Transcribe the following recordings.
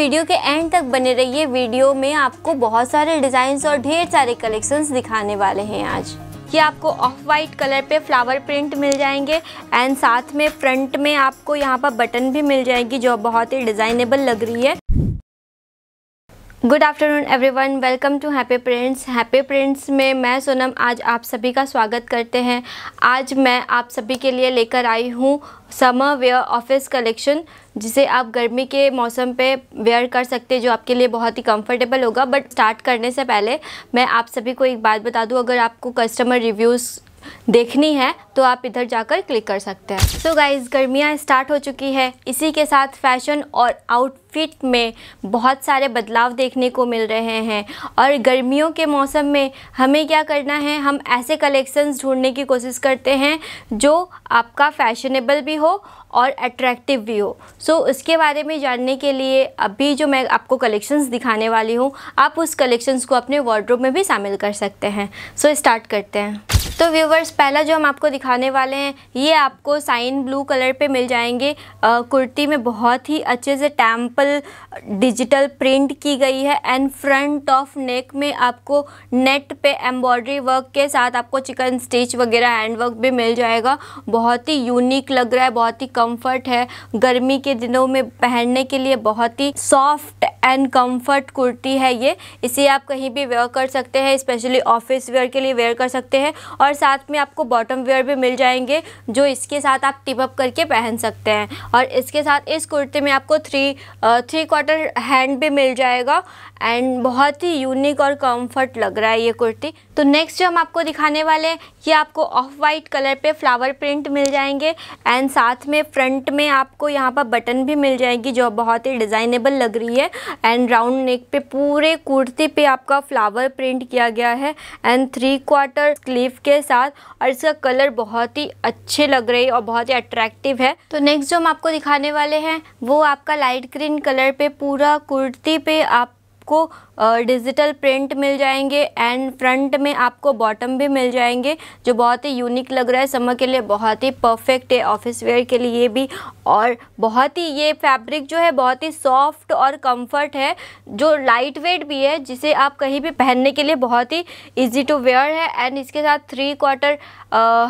video के and तक बने रहिए वीडियो में आपको बहुत सारे डिजाइन और ढेर सारे कलेक्शन दिखाने वाले हैं आज ये आपको ऑफ वाइट कलर पे फ्लावर प्रिंट मिल जाएंगे एंड साथ में फ्रंट में आपको यहाँ पर बटन भी मिल जाएगी जो बहुत ही डिज़ाइनेबल लग रही है good afternoon everyone welcome to happy prints happy prints में मैं सोनम आज आप सभी का स्वागत करते हैं आज मैं आप सभी के लिए लेकर आई हूँ समर वेयर ऑफिस कलेक्शन जिसे आप गर्मी के मौसम पे वेयर कर सकते हैं जो आपके लिए बहुत ही कंफर्टेबल होगा बट स्टार्ट करने से पहले मैं आप सभी को एक बात बता दूं अगर आपको कस्टमर रिव्यूज़ देखनी है तो आप इधर जाकर क्लिक कर सकते हैं सो गाइज गर्मियाँ स्टार्ट हो चुकी है इसी के साथ फैशन और आउटफिट में बहुत सारे बदलाव देखने को मिल रहे हैं और गर्मियों के मौसम में हमें क्या करना है हम ऐसे कलेक्शंस ढूंढने की कोशिश करते हैं जो आपका फैशनेबल भी हो और अट्रैक्टिव भी हो सो so, उसके बारे में जानने के लिए अभी जो मैं आपको कलेक्शंस दिखाने वाली हूँ आप उस कलेक्शंस को अपने वार्ड्रोब में भी शामिल कर सकते हैं सो so, स्टार्ट करते हैं तो व्यूवर्स पहला जो हम आपको दिखाने वाले हैं ये आपको साइन ब्लू कलर पे मिल जाएंगे आ, कुर्ती में बहुत ही अच्छे से टैम्पल डिजिटल प्रिंट की गई है एंड फ्रंट ऑफ नेक में आपको नेट पे एम्ब्रॉयडरी वर्क के साथ आपको चिकन स्टिच वगैरह हैंड वर्क भी मिल जाएगा बहुत ही यूनिक लग रहा है बहुत ही कम्फर्ट है गर्मी के दिनों में पहनने के लिए बहुत ही सॉफ्ट एंड कम्फर्ट कुर्ती है ये इसे आप कहीं भी वेयर कर सकते हैं स्पेशली ऑफिस वेयर के लिए वेयर कर सकते हैं और और साथ में आपको बॉटम वेयर भी मिल जाएंगे जो इसके साथ आप टिप अप करके पहन सकते हैं और इसके साथ इस कुर्ते में आपको थ्री थ्री क्वार्टर हैंड भी मिल जाएगा एंड बहुत ही यूनिक और कंफर्ट लग रहा है ये कुर्ती तो नेक्स्ट जो हम आपको दिखाने वाले हैं ये आपको ऑफ वाइट कलर पे फ्लावर प्रिंट मिल जाएंगे एंड साथ में फ्रंट में आपको यहाँ पर बटन भी मिल जाएगी जो बहुत ही डिज़ाइनेबल लग रही है एंड राउंड नेक पे पूरे कुर्ती पे आपका फ्लावर प्रिंट किया गया है एंड थ्री क्वार्टर स्लीव के के साथ और इसका कलर बहुत ही अच्छे लग रही और बहुत ही अट्रैक्टिव है तो नेक्स्ट जो हम आपको दिखाने वाले हैं वो आपका लाइट ग्रीन कलर पे पूरा कुर्ती पे आप आपको डिजिटल प्रिंट मिल जाएंगे एंड फ्रंट में आपको बॉटम भी मिल जाएंगे जो बहुत ही यूनिक लग रहा है समर के लिए बहुत ही परफेक्ट है ऑफिस वेयर के लिए भी और बहुत ही ये फैब्रिक जो है बहुत ही सॉफ्ट और कंफर्ट है जो लाइट वेट भी है जिसे आप कहीं भी पहनने के लिए बहुत ही इजी टू वेयर है एंड इसके साथ थ्री क्वार्टर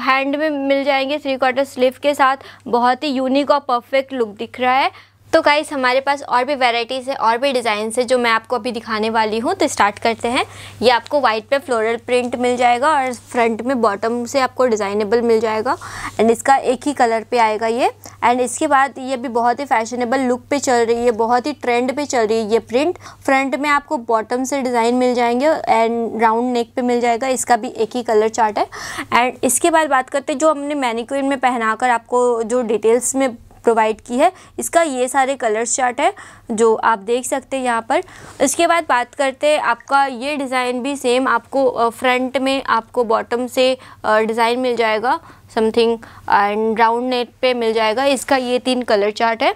हैंड में मिल जाएंगे थ्री क्वार्टर स्लीव के साथ बहुत ही यूनिक और परफेक्ट लुक दिख रहा है तो गाइस हमारे पास और भी वेराइटीज़ है और भी डिज़ाइन है जो मैं आपको अभी दिखाने वाली हूँ तो स्टार्ट करते हैं ये आपको वाइट पे फ्लोरल प्रिंट मिल जाएगा और फ्रंट में बॉटम से आपको डिज़ाइनेबल मिल जाएगा एंड इसका एक ही कलर पे आएगा ये एंड इसके बाद ये भी बहुत ही फैशनेबल लुक पे चल रही है बहुत ही ट्रेंड पर चल रही है ये प्रिंट फ्रंट में आपको बॉटम से डिज़ाइन मिल जाएंगे एंड राउंड नेक पर मिल जाएगा इसका भी एक ही कलर चार्ट है एंड इसके बाद बात करते हैं जो हमने मैनिक्विन में पहना आपको जो डिटेल्स में प्रोवाइड की है इसका ये सारे कलर्स चार्ट है जो आप देख सकते हैं यहाँ पर इसके बाद बात करते हैं आपका ये डिज़ाइन भी सेम आपको फ्रंट में आपको बॉटम से डिज़ाइन मिल जाएगा समथिंग एंड राउंड नेट पे मिल जाएगा इसका ये तीन कलर चार्ट है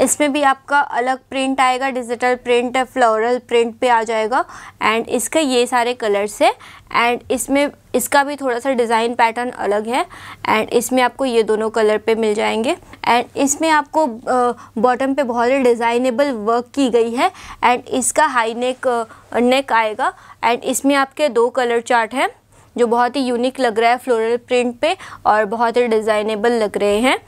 इसमें भी आपका अलग प्रिंट आएगा डिजिटल प्रिंट फ्लोरल प्रिंट पे आ जाएगा एंड इसके ये सारे कलर्स है एंड इसमें इसका भी थोड़ा सा डिज़ाइन पैटर्न अलग है एंड इसमें आपको ये दोनों कलर पे मिल जाएंगे एंड इसमें आपको बॉटम पे बहुत ही डिज़ाइनेबल वर्क की गई है एंड इसका हाई नेक नेक आएगा एंड इसमें आपके दो कलर चार्ट हैं जो बहुत ही यूनिक लग रहा है फ्लोरल प्रिंट पे और बहुत ही डिज़ाइनेबल लग रहे हैं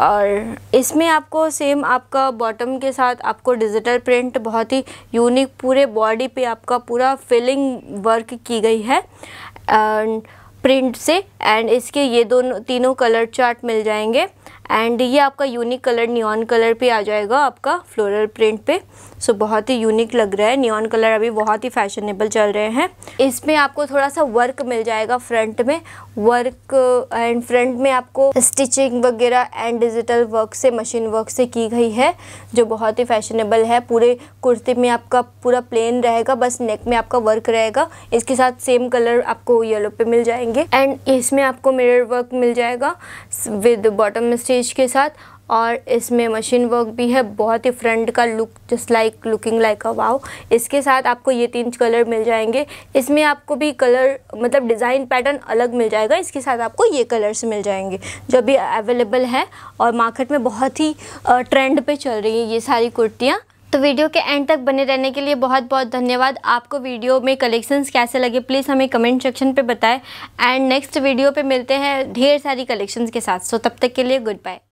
और इसमें आपको सेम आपका बॉटम के साथ आपको डिजिटल प्रिंट बहुत ही यूनिक पूरे बॉडी पे आपका पूरा फिलिंग वर्क की गई है एंड प्रिंट से एंड इसके ये दोनों तीनों कलर चार्ट मिल जाएंगे एंड ये आपका यूनिक कलर न्योन कलर पे आ जाएगा आपका फ्लोरल प्रिंट पे सो so, बहुत ही यूनिक लग रहा है न्योन कलर अभी बहुत ही फैशनेबल चल रहे हैं इसमें आपको थोड़ा सा वर्क मिल जाएगा फ्रंट में वर्क एंड फ्रंट में आपको स्टिचिंग वगैरह एंड डिजिटल वर्क से मशीन वर्क से की गई है जो बहुत ही फैशनेबल है पूरे कुर्ते में आपका पूरा प्लेन रहेगा बस नेक में आपका वर्क रहेगा इसके साथ सेम कलर आपको येलो पे मिल जाएंगे एंड इसमें आपको मिरर वर्क मिल जाएगा विद बॉटम स्टिच स्टेज के साथ और इसमें मशीन वर्क भी है बहुत ही फ्रंट का look just like looking like a wow इसके साथ आपको ये तीन कलर मिल जाएंगे इसमें आपको भी कलर मतलब डिज़ाइन पैटर्न अलग मिल जाएगा इसके साथ आपको ये कलर्स मिल जाएंगे जो भी अवेलेबल है और मार्केट में बहुत ही ट्रेंड पे चल रही है ये सारी कुर्तियाँ तो वीडियो के एंड तक बने रहने के लिए बहुत बहुत धन्यवाद आपको वीडियो में कलेक्शंस कैसे लगे प्लीज़ हमें कमेंट सेक्शन पे बताएं एंड नेक्स्ट वीडियो पे मिलते हैं ढेर सारी कलेक्शंस के साथ सो तब तक के लिए गुड बाय